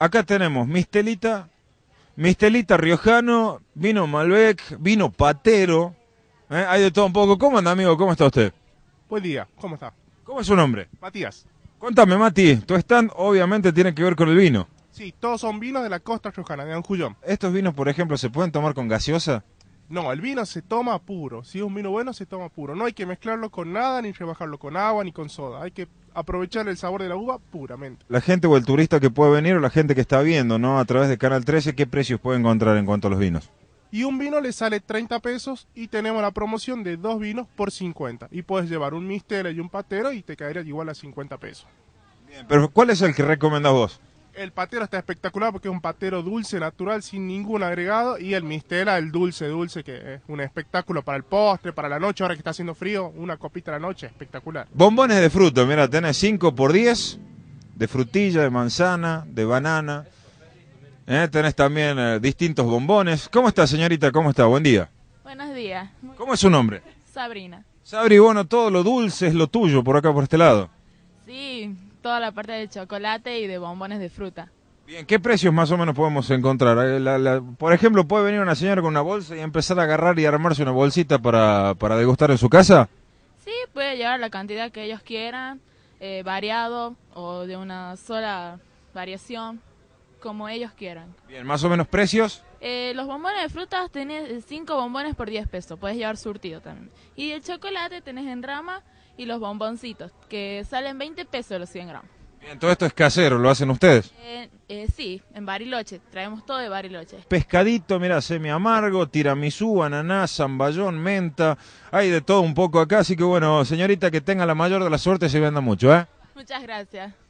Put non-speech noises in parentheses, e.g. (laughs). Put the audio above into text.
Acá tenemos Mistelita, Mistelita Riojano, vino Malbec, vino Patero. ¿eh? Hay de todo un poco. ¿Cómo anda, amigo? ¿Cómo está usted? Buen día, ¿cómo está? ¿Cómo es su nombre? Matías. Cuéntame Mati, tu stand obviamente tiene que ver con el vino. Sí, todos son vinos de la costa riojana, de Anjullón. ¿Estos vinos, por ejemplo, se pueden tomar con gaseosa? No, el vino se toma puro. Si es un vino bueno, se toma puro. No hay que mezclarlo con nada, ni rebajarlo con agua, ni con soda. Hay que aprovechar el sabor de la uva puramente. La gente o el turista que puede venir o la gente que está viendo, ¿no? A través de Canal 13, ¿qué precios puede encontrar en cuanto a los vinos? Y un vino le sale 30 pesos y tenemos la promoción de dos vinos por 50. Y puedes llevar un misterio y un patero y te caería igual a 50 pesos. Bien, pero ¿cuál es el que recomiendas vos? El patero está espectacular porque es un patero dulce, natural, sin ningún agregado. Y el mistela, el dulce, dulce, que es un espectáculo para el postre, para la noche, ahora que está haciendo frío, una copita a la noche, espectacular. Bombones de fruto, mira, tenés 5 por 10 de frutilla, de manzana, de banana. Eh, tenés también eh, distintos bombones. ¿Cómo está, señorita? ¿Cómo está? Buen día. Buenos días. ¿Cómo es su nombre? Sabrina. Sabri, bueno, todo lo dulce es lo tuyo por acá, por este lado. Sí, toda la parte de chocolate y de bombones de fruta. Bien, ¿qué precios más o menos podemos encontrar? Eh, por ejemplo, ¿puede venir una señora con una bolsa y empezar a agarrar y armarse una bolsita para, degustar en su casa? Sí, puede llevar la cantidad que ellos quieran, eh, variado o de una sola variación como ellos quieran. Bien, más o menos precios. Eh, los bombones de frutas tenés 5 bombones por 10 pesos, puedes llevar surtido también. Y el chocolate tenés en rama y los bomboncitos, que salen 20 pesos los 100 gramos. Bien, todo esto es casero, ¿lo hacen ustedes? Eh, eh, sí, en Bariloche, traemos todo de Bariloche. Pescadito, mira, semi-amargo, tiramisú, ananá, zamballón, menta, hay de todo un poco acá, así que bueno, señorita, que tenga la mayor de la suerte se venda mucho, ¿eh? (laughs) Muchas gracias.